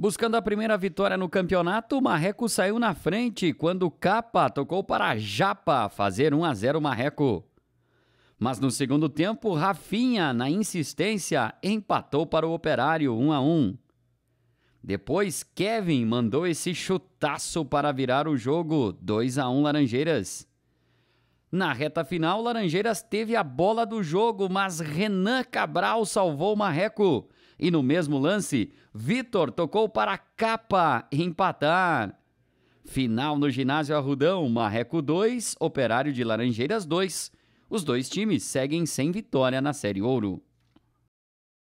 Buscando a primeira vitória no campeonato, o Marreco saiu na frente quando Capa tocou para Japa fazer 1 a 0 Marreco. Mas no segundo tempo, Rafinha, na insistência, empatou para o Operário 1 a 1. Depois, Kevin mandou esse chutaço para virar o jogo 2 a 1 Laranjeiras. Na reta final, Laranjeiras teve a bola do jogo, mas Renan Cabral salvou o Marreco e no mesmo lance, Vitor tocou para Capa empatar. Final no ginásio Arrudão, Marreco 2, Operário de Laranjeiras 2. Os dois times seguem sem vitória na Série Ouro.